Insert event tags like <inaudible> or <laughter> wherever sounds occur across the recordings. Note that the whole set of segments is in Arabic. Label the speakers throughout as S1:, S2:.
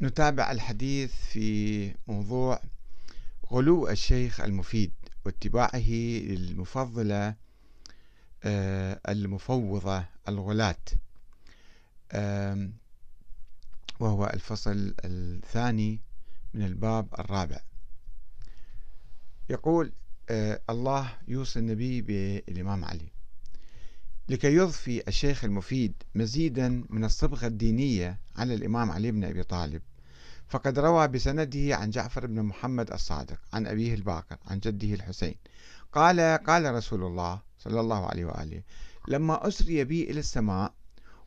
S1: نتابع الحديث في موضوع غلو الشيخ المفيد واتباعه للمفضلة آه، المفوضة الغلاة وهو الفصل الثاني من الباب الرابع يقول آه، الله يوصي النبي بالإمام علي لكي يضفي الشيخ المفيد مزيدا من الصبغة الدينية على الإمام علي بن أبي طالب فقد روى بسنده عن جعفر بن محمد الصادق عن أبيه الباقر عن جده الحسين قال قال رسول الله صلى الله عليه وآله لما أسري بي إلى السماء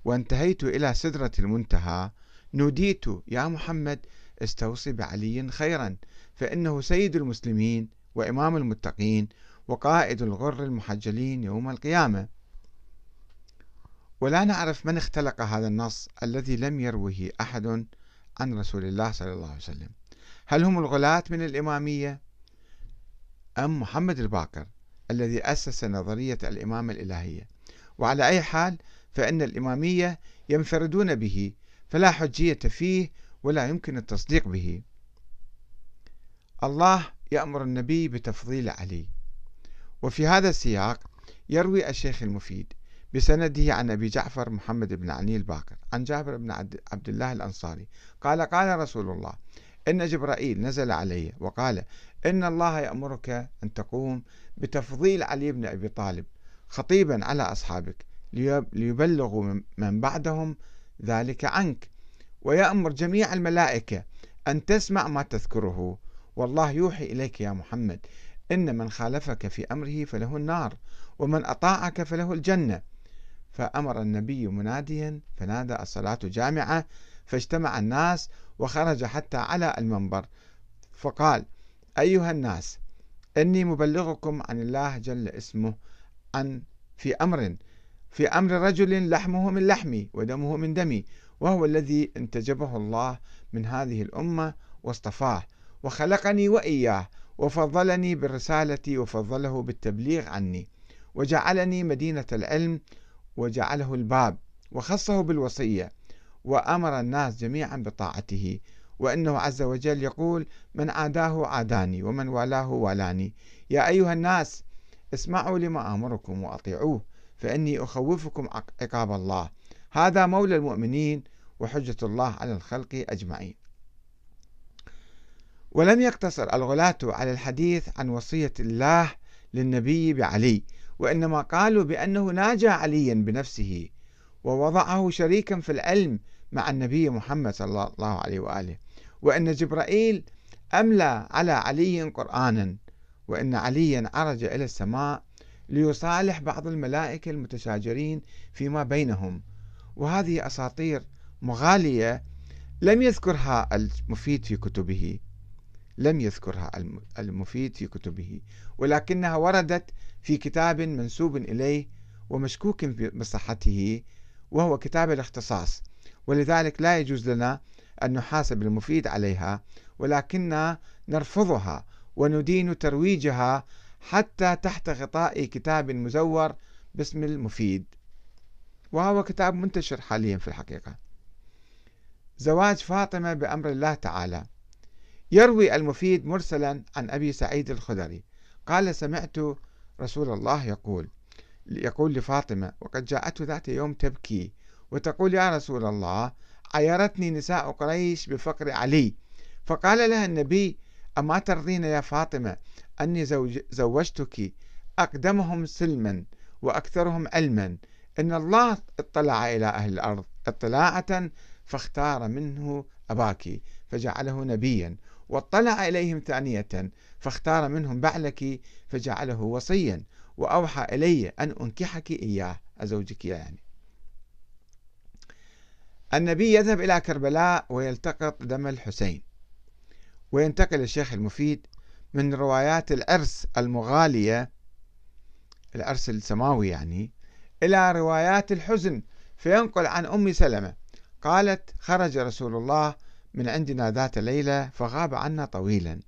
S1: وانتهيت إلى سدرة المنتهى نوديت يا محمد استوصي بعلي خيرا فإنه سيد المسلمين وإمام المتقين وقائد الغر المحجلين يوم القيامة ولا نعرف من اختلق هذا النص الذي لم يروه أحد عن رسول الله صلى الله عليه وسلم هل هم الغلاة من الإمامية أم محمد الباقر الذي أسس نظرية الإمامة الإلهية وعلى أي حال فإن الإمامية ينفردون به فلا حجية فيه ولا يمكن التصديق به الله يأمر النبي بتفضيل علي وفي هذا السياق يروي الشيخ المفيد بسنده عن أبي جعفر محمد بن علي الباقر عن جابر بن عبد الله الأنصاري قال قال رسول الله إن جبرائيل نزل علي وقال إن الله يأمرك أن تقوم بتفضيل علي بن أبي طالب خطيبا على أصحابك ليبلغوا من بعدهم ذلك عنك ويأمر جميع الملائكة أن تسمع ما تذكره والله يوحي إليك يا محمد إن من خالفك في أمره فله النار ومن أطاعك فله الجنة فأمر النبي مناديا فنادى الصلاة جامعة فاجتمع الناس وخرج حتى على المنبر فقال أيها الناس إني مبلغكم عن الله جل اسمه عن في أمر في أمر رجل لحمه من لحمي ودمه من دمي وهو الذي انتجبه الله من هذه الأمة واصطفاه وخلقني وإياه وفضلني بالرسالة وفضله بالتبليغ عني وجعلني مدينة العلم وجعله الباب وخصه بالوصية وأمر الناس جميعا بطاعته وأنه عز وجل يقول من عاداه عاداني ومن والاه والاني يا أيها الناس اسمعوا لما آمركم وأطيعوه فإني أخوفكم عقاب الله هذا مولى المؤمنين وحجة الله على الخلق أجمعين ولم يقتصر الغلاة على الحديث عن وصية الله للنبي بعلي وإنما قالوا بأنه ناجى عليا بنفسه ووضعه شريكا في العلم مع النبي محمد صلى الله عليه وآله وأن جبرائيل أملى على علي قرآنا وأن عليا عرج إلى السماء ليصالح بعض الملائكة المتشاجرين فيما بينهم وهذه أساطير مغالية لم يذكرها المفيد في كتبه لم يذكرها المفيد في كتبه ولكنها وردت في كتاب منسوب إليه ومشكوك بصحته وهو كتاب الاختصاص ولذلك لا يجوز لنا أن نحاسب المفيد عليها ولكننا نرفضها وندين ترويجها حتى تحت غطاء كتاب مزور باسم المفيد وهو كتاب منتشر حاليا في الحقيقة زواج فاطمة بأمر الله تعالى يروي المفيد مرسلا عن أبي سعيد الخدري قال سمعت رسول الله يقول يقول لفاطمة وقد جاءته ذات يوم تبكي وتقول يا رسول الله عيرتني نساء قريش بفقر علي فقال لها النبي أما ترضين يا فاطمة أني زوج زوجتك أقدمهم سلما وأكثرهم علما إن الله اطلع إلى أهل الأرض اطلاعة فاختار منه أباك فجعله نبيا واطلع إليهم ثانية فاختار منهم بعلك فجعله وصيا وأوحى إلي أن أنكحك إياه أزوجك إياه يعني النبي يذهب إلى كربلاء ويلتقط دم الحسين وينتقل الشيخ المفيد من روايات العرس المغالية العرس السماوي يعني إلى روايات الحزن فينقل عن أم سلمة قالت خرج رسول الله من عندنا ذات ليلة فغاب عنا طويلا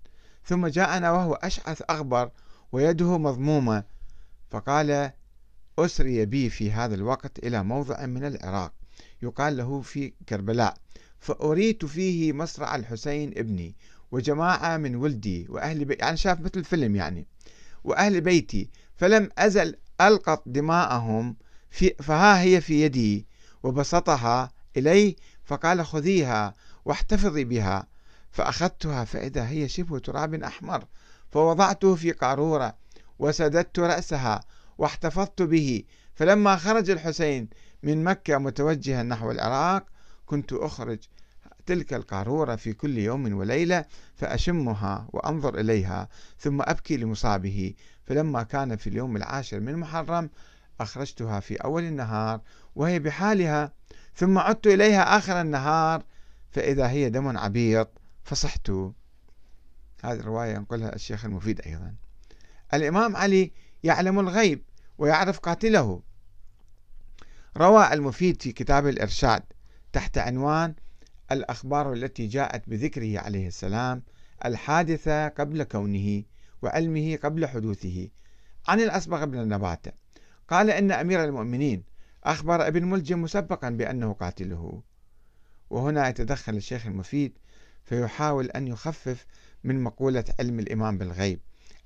S1: ثم جاءنا وهو أشعث أغبر ويده مضمومة فقال أسري بي في هذا الوقت إلى موضع من العراق يقال له في كربلاء فأريت فيه مصرع الحسين ابني وجماعة من ولدي وأهل بي... يعني شاف مثل فيلم يعني وأهل بيتي فلم أزل ألقط دماءهم في... فها هي في يدي وبسطها إليه فقال خذيها واحتفظي بها فأخذتها فإذا هي شبه تراب أحمر فوضعته في قارورة وسددت رأسها واحتفظت به فلما خرج الحسين من مكة متوجها نحو العراق كنت أخرج تلك القارورة في كل يوم وليلة فأشمها وأنظر إليها ثم أبكي لمصابه فلما كان في اليوم العاشر من محرم أخرجتها في أول النهار وهي بحالها ثم عدت إليها آخر النهار فإذا هي دم عبيط فصحت هذه الرواية ينقلها الشيخ المفيد أيضا الإمام علي يعلم الغيب ويعرف قاتله روى المفيد في كتاب الإرشاد تحت عنوان الأخبار التي جاءت بذكره عليه السلام الحادثة قبل كونه وعلمه قبل حدوثه عن الأسبغ بن النباتة قال إن أمير المؤمنين أخبر ابن ملجم مسبقا بأنه قاتله وهنا يتدخل الشيخ المفيد فيحاول أن يخفف من مقولة علم الإمام بالغيب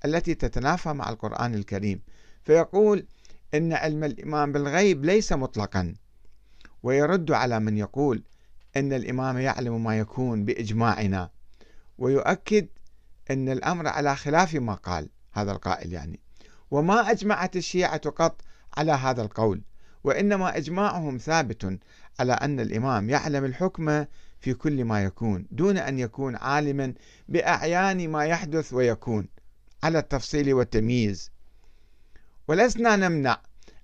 S1: التي تتنافى مع القرآن الكريم فيقول إن علم الإمام بالغيب ليس مطلقا ويرد على من يقول أن الإمام يعلم ما يكون بإجماعنا ويؤكد أن الأمر على خلاف ما قال هذا القائل يعني وما أجمعت الشيعة قط على هذا القول وإنما إجماعهم ثابت على أن الإمام يعلم الحكم في كل ما يكون دون أن يكون عالما بأعيان ما يحدث ويكون على التفصيل والتمييز ولسنا نمنع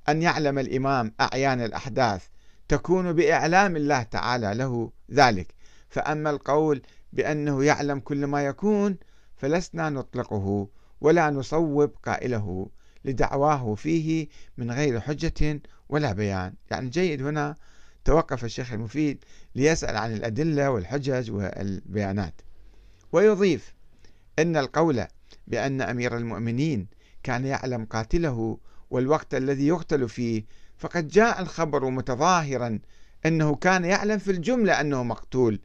S1: أن يعلم الإمام أعيان الأحداث تكون بإعلام الله تعالى له ذلك فأما القول بأنه يعلم كل ما يكون فلسنا نطلقه ولا نصوب قائله لدعواه فيه من غير حجة ولا بيان يعني جيد هنا توقف الشيخ المفيد ليسأل عن الأدلة والحجج والبيانات ويضيف أن القول بأن أمير المؤمنين كان يعلم قاتله والوقت الذي يقتل فيه فقد جاء الخبر متظاهرا أنه كان يعلم في الجملة أنه مقتول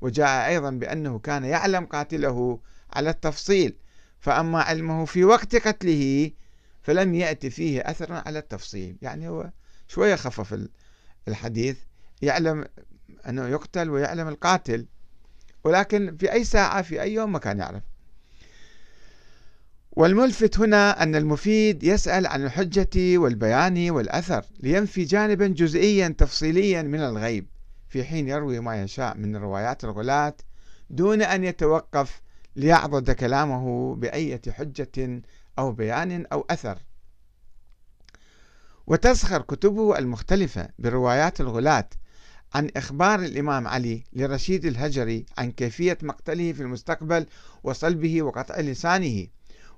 S1: وجاء أيضا بأنه كان يعلم قاتله على التفصيل فأما علمه في وقت قتله فلم يأتي فيه أثر على التفصيل يعني هو شوية خفف الحديث يعلم أنه يقتل ويعلم القاتل ولكن في أي ساعة في أي يوم ما كان يعرف والملفت هنا أن المفيد يسأل عن الحجة والبيان والأثر لينفي جانبا جزئيا تفصيليا من الغيب في حين يروي ما يشاء من روايات الغلاة دون أن يتوقف ليعضد كلامه بأية حجة أو بيان أو أثر وتزخر كتبه المختلفة بروايات الغلاة عن إخبار الإمام علي لرشيد الهجري عن كيفية مقتله في المستقبل وصلبه وقطع لسانه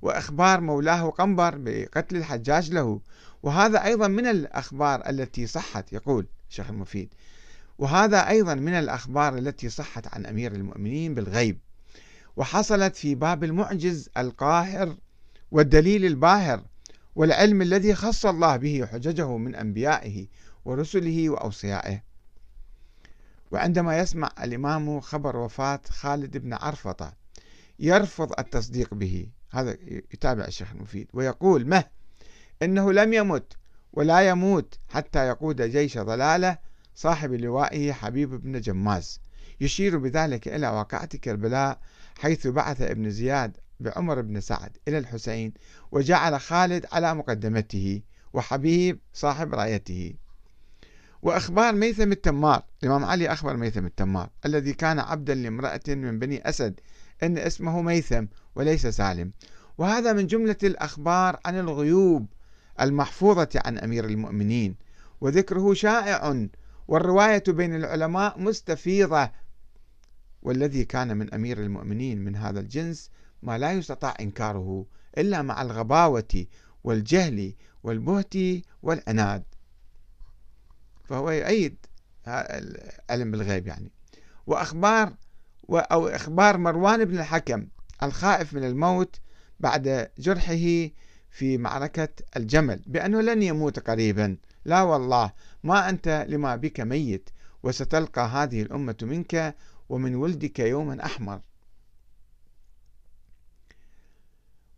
S1: وإخبار مولاه قنبر بقتل الحجاج له وهذا أيضا من الأخبار التي صحت يقول الشيخ المفيد وهذا أيضا من الأخبار التي صحت عن أمير المؤمنين بالغيب وحصلت في باب المعجز القاهر والدليل الباهر والعلم الذي خص الله به حججه من أنبيائه ورسله وأوصيائه وعندما يسمع الإمام خبر وفاة خالد بن عرفطة يرفض التصديق به هذا يتابع الشيخ المفيد ويقول مه إنه لم يمت ولا يموت حتى يقود جيش ضلاله صاحب لوائه حبيب بن جماز يشير بذلك إلى واقعة كربلاء حيث بعث ابن زياد بعمر بن سعد إلى الحسين وجعل خالد على مقدمته وحبيب صاحب رايته وأخبار ميثم التمار الإمام علي أخبر ميثم التمار الذي كان عبدا لامرأة من بني أسد أن اسمه ميثم وليس سالم وهذا من جملة الأخبار عن الغيوب المحفوظة عن أمير المؤمنين وذكره شائع والرواية بين العلماء مستفيضة والذي كان من أمير المؤمنين من هذا الجنس ما لا يستطاع إنكاره إلا مع الغباوة والجهل والبهت والعناد فهو يؤيد العلم بالغيب يعني وأخبار أو إخبار مروان بن الحكم الخائف من الموت بعد جرحه في معركة الجمل بأنه لن يموت قريبا لا والله ما أنت لما بك ميت وستلقى هذه الأمة منك ومن ولدك يوما أحمر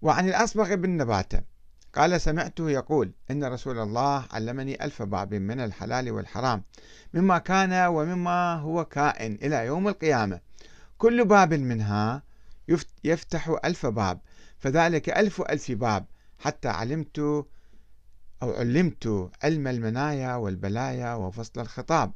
S1: وعن الأصبغ بن نباتة قال سمعته يقول إن رسول الله علمني ألف باب من الحلال والحرام مما كان ومما هو كائن إلى يوم القيامة كل باب منها يفتح ألف باب فذلك ألف ألف باب حتى علمت أو علمت علم المنايا والبلايا وفصل الخطاب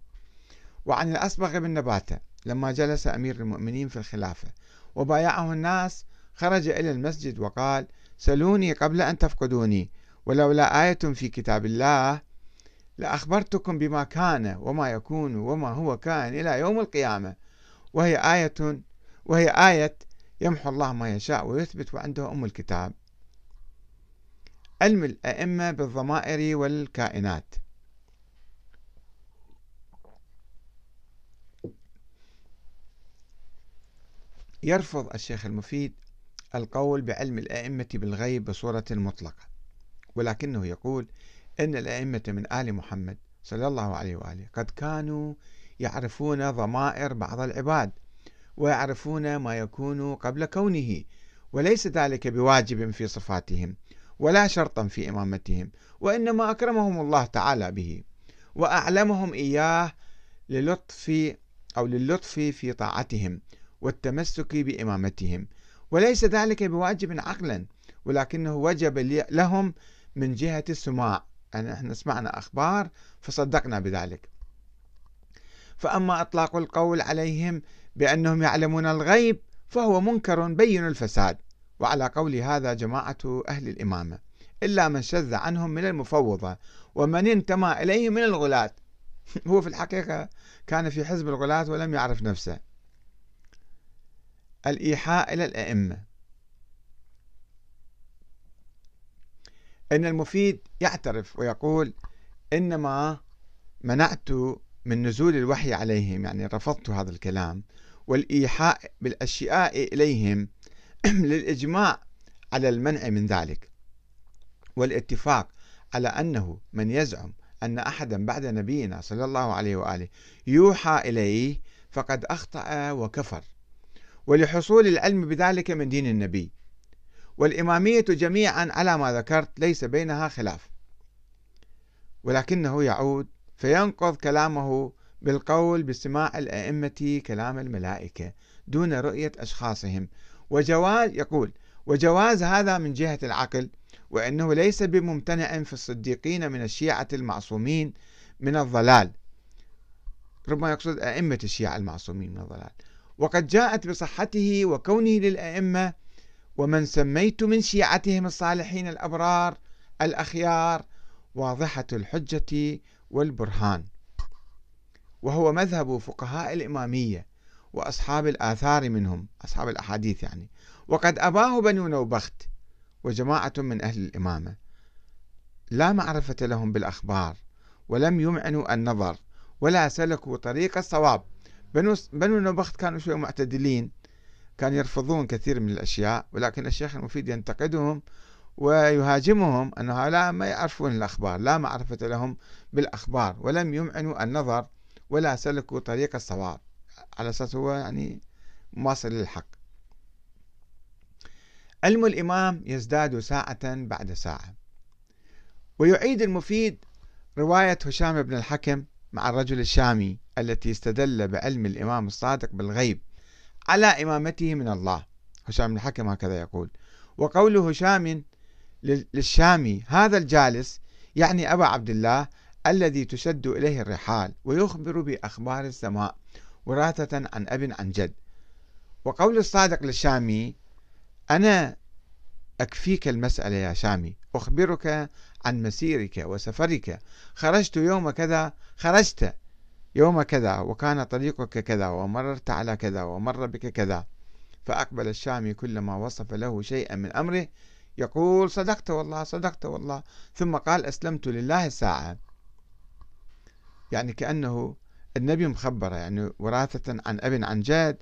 S1: وعن الأصبغ بن نباتة لما جلس أمير المؤمنين في الخلافة وبايعه الناس خرج إلى المسجد وقال سلوني قبل أن تفقدوني ولولا آية في كتاب الله لأخبرتكم بما كان وما يكون وما هو كائن إلى يوم القيامة وهي آية وهي آية يمحو الله ما يشاء ويثبت وعنده أم الكتاب علم الأئمة بالضمائر والكائنات يرفض الشيخ المفيد القول بعلم الأئمة بالغيب بصورة مطلقة ولكنه يقول أن الأئمة من آل محمد صلى الله عليه وآله قد كانوا يعرفون ضمائر بعض العباد ويعرفون ما يكون قبل كونه وليس ذلك بواجب في صفاتهم ولا شرطا في إمامتهم وإنما أكرمهم الله تعالى به وأعلمهم إياه للطف أو للطف في طاعتهم والتمسك بإمامتهم وليس ذلك بواجب عقلا ولكنه وجب لهم من جهة السماع يعني احنا سمعنا أخبار فصدقنا بذلك فأما إطلاق القول عليهم بأنهم يعلمون الغيب فهو منكر بين الفساد وعلى قول هذا جماعة أهل الإمامة إلا من شذ عنهم من المفوضة ومن انتمى إليه من الغلاة <laughs> هو في الحقيقة كان في حزب الغلاة ولم يعرف نفسه الإيحاء إلى الأئمة إن المفيد يعترف ويقول إنما منعت من نزول الوحي عليهم يعني رفضت هذا الكلام والإيحاء بالأشياء إليهم <clears throat> للإجماع على المنع من ذلك والاتفاق على أنه من يزعم أن أحدا بعد نبينا صلى الله عليه وآله يوحى إليه فقد أخطأ وكفر ولحصول العلم بذلك من دين النبي والإمامية جميعا على ما ذكرت ليس بينها خلاف ولكنه يعود فينقض كلامه بالقول بسماع الأئمة كلام الملائكة دون رؤية أشخاصهم وجواز يقول وجواز هذا من جهة العقل وأنه ليس بممتنع في الصديقين من الشيعة المعصومين من الضلال ربما يقصد أئمة الشيعة المعصومين من الضلال وقد جاءت بصحته وكونه للأئمة ومن سميت من شيعتهم الصالحين الأبرار الأخيار واضحة الحجة والبرهان وهو مذهب فقهاء الإمامية وأصحاب الآثار منهم أصحاب الأحاديث يعني وقد أباه بنو نوبخت وجماعة من أهل الإمامة لا معرفة لهم بالأخبار ولم يمعنوا النظر ولا سلكوا طريق الصواب بنو بنو نبخت كانوا شوية معتدلين كانوا يرفضون كثير من الأشياء ولكن الشيخ المفيد ينتقدهم ويهاجمهم أن هؤلاء ما يعرفون الأخبار لا معرفة لهم بالأخبار ولم يمعنوا النظر ولا سلكوا طريق الصواب على أساس هو يعني مواصل للحق علم الإمام يزداد ساعة بعد ساعة ويعيد المفيد رواية هشام بن الحكم مع الرجل الشامي التي استدل بعلم الإمام الصادق بالغيب على إمامته من الله هشام الحكم هكذا يقول وقول هشام للشامي هذا الجالس يعني أبا عبد الله الذي تشد إليه الرحال ويخبر بأخبار السماء وراثة عن أب عن جد وقول الصادق للشامي أنا أكفيك المسألة يا شامي أخبرك عن مسيرك وسفرك خرجت يوم كذا خرجت يوم كذا وكان طريقك كذا ومررت على كذا ومر بك كذا فأقبل الشامي كلما وصف له شيئا من أمره يقول صدقت والله صدقت والله ثم قال أسلمت لله الساعة يعني كأنه النبي مخبرة يعني وراثة عن أب عن جد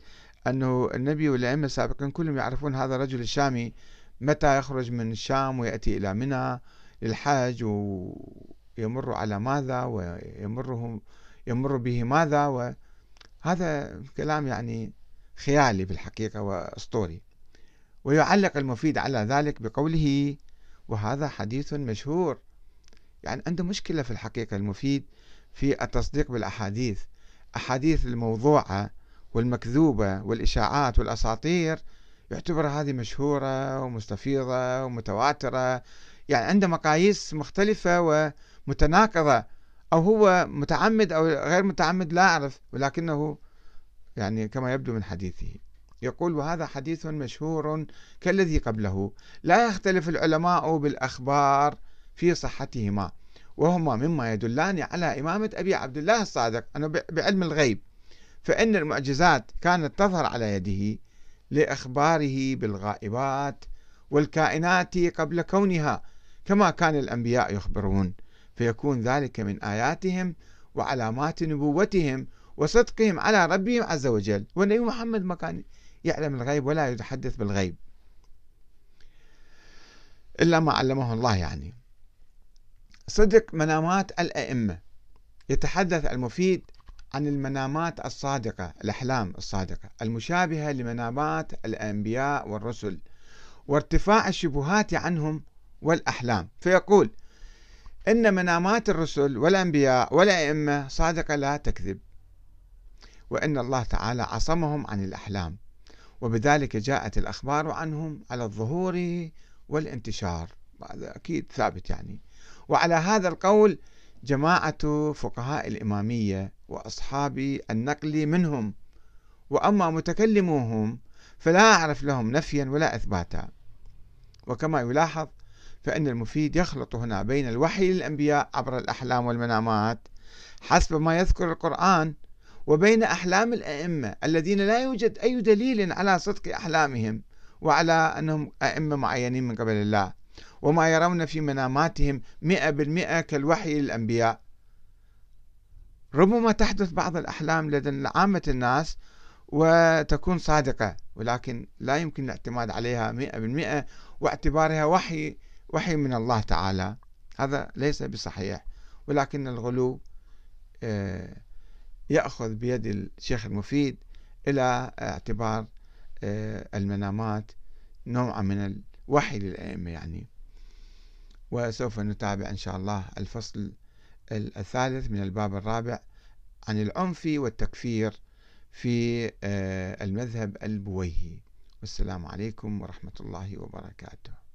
S1: أنه النبي والأئمة السابقين كلهم يعرفون هذا الرجل الشامي متى يخرج من الشام ويأتي إلى منى للحج ويمر على ماذا ويمرهم يمر به ماذا وهذا كلام يعني خيالي بالحقيقة وأسطوري ويعلق المفيد على ذلك بقوله وهذا حديث مشهور يعني عنده مشكلة في الحقيقة المفيد في التصديق بالأحاديث أحاديث الموضوعة والمكذوبة والإشاعات والأساطير يعتبر هذه مشهورة ومستفيضة ومتواترة يعني عنده مقاييس مختلفة ومتناقضة أو هو متعمد أو غير متعمد لا أعرف ولكنه يعني كما يبدو من حديثه يقول وهذا حديث مشهور كالذي قبله لا يختلف العلماء بالأخبار في صحتهما وهما مما يدلان على إمامة أبي عبد الله الصادق أنه بعلم الغيب فإن المعجزات كانت تظهر على يده لإخباره بالغائبات والكائنات قبل كونها كما كان الأنبياء يخبرون فيكون ذلك من آياتهم وعلامات نبوتهم وصدقهم على ربهم عز وجل والنبي محمد ما كان يعلم الغيب ولا يتحدث بالغيب إلا ما علمه الله يعني صدق منامات الأئمة يتحدث المفيد عن المنامات الصادقة الأحلام الصادقة المشابهة لمنامات الأنبياء والرسل وارتفاع الشبهات عنهم والأحلام فيقول إن منامات الرسل والأنبياء والأئمة صادقة لا تكذب وإن الله تعالى عصمهم عن الأحلام وبذلك جاءت الأخبار عنهم على الظهور والانتشار هذا أكيد ثابت يعني وعلى هذا القول جماعة فقهاء الإمامية وأصحاب النقل منهم وأما متكلموهم فلا أعرف لهم نفيا ولا إثباتا وكما يلاحظ فإن المفيد يخلط هنا بين الوحي للأنبياء عبر الأحلام والمنامات حسب ما يذكر القرآن وبين أحلام الأئمة الذين لا يوجد أي دليل على صدق أحلامهم وعلى أنهم أئمة معينين من قبل الله وما يرون في مناماتهم مئة بالمئة كالوحي للأنبياء ربما تحدث بعض الأحلام لدى عامة الناس وتكون صادقة ولكن لا يمكن الاعتماد عليها مئة بالمئة واعتبارها وحي وحي من الله تعالى هذا ليس بصحيح ولكن الغلو آه، يأخذ بيد الشيخ المفيد إلى اعتبار آه، المنامات نوعا من الوحي للأئمة يعني وسوف نتابع إن شاء الله الفصل الثالث من الباب الرابع عن العنف والتكفير في آه، المذهب البويهي والسلام عليكم ورحمة الله وبركاته